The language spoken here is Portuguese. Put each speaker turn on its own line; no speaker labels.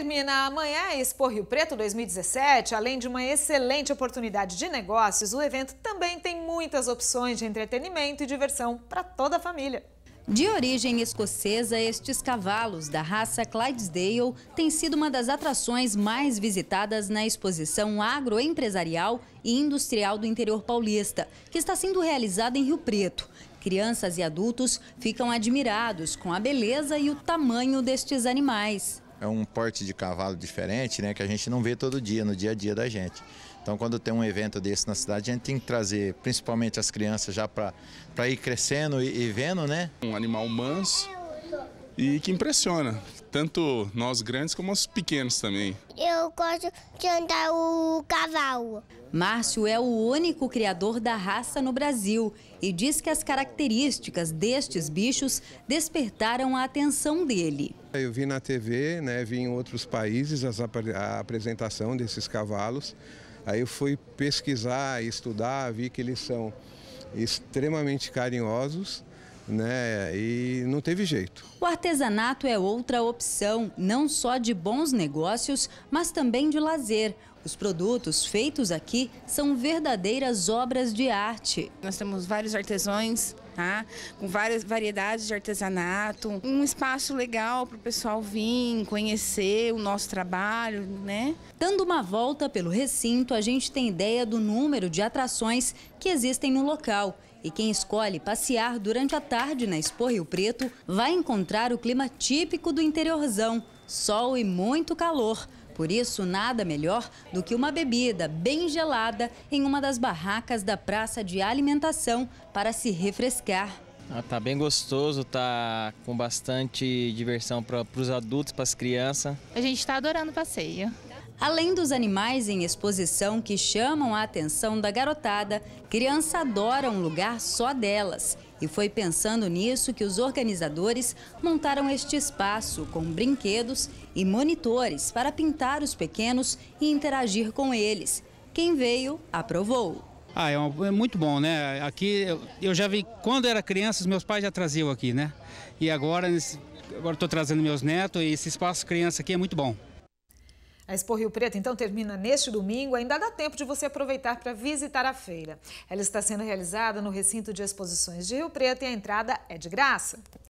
termina amanhã a Expo Rio Preto 2017. Além de uma excelente oportunidade de negócios, o evento também tem muitas opções de entretenimento e diversão para toda a família. De origem escocesa, estes cavalos da raça Clydesdale têm sido uma das atrações mais visitadas na exposição agroempresarial e industrial do interior paulista, que está sendo realizada em Rio Preto. Crianças e adultos ficam admirados com a beleza e o tamanho destes animais
é um porte de cavalo diferente, né? Que a gente não vê todo dia, no dia a dia da gente. Então, quando tem um evento desse na cidade, a gente tem que trazer principalmente as crianças já para ir crescendo e, e vendo, né?
Um animal manso, e que impressiona, tanto nós grandes como os pequenos também. Eu gosto de andar o cavalo. Márcio é o único criador da raça no Brasil e diz que as características destes bichos despertaram a atenção dele.
Eu vi na TV, né, vi em outros países as, a apresentação desses cavalos. Aí eu fui pesquisar, estudar, vi que eles são extremamente carinhosos, né? E não teve jeito.
O artesanato é outra opção, não só de bons negócios, mas também de lazer. Os produtos feitos aqui são verdadeiras obras de arte. Nós temos vários artesãos tá? Com várias variedades de artesanato, um espaço legal para o pessoal vir conhecer o nosso trabalho, né? Dando uma volta pelo recinto, a gente tem ideia do número de atrações que existem no local. E quem escolhe passear durante a tarde na Expo Rio Preto vai encontrar o clima típico do interiorzão, sol e muito calor. Por isso, nada melhor do que uma bebida bem gelada em uma das barracas da praça de alimentação para se refrescar. Ah, tá bem gostoso, tá com bastante diversão para os adultos, para as crianças. A gente está adorando o passeio. Além dos animais em exposição que chamam a atenção da garotada, criança adora um lugar só delas. E foi pensando nisso que os organizadores montaram este espaço com brinquedos e monitores para pintar os pequenos e interagir com eles. Quem veio, aprovou. Ah, é, um, é, muito bom, né? Aqui eu, eu já vi, quando era criança, os meus pais já traziam aqui, né? E agora estou agora trazendo meus netos e esse espaço criança aqui é muito bom. A Expo Rio Preto, então, termina neste domingo. Ainda dá tempo de você aproveitar para visitar a feira. Ela está sendo realizada no recinto de exposições de Rio Preto e a entrada é de graça.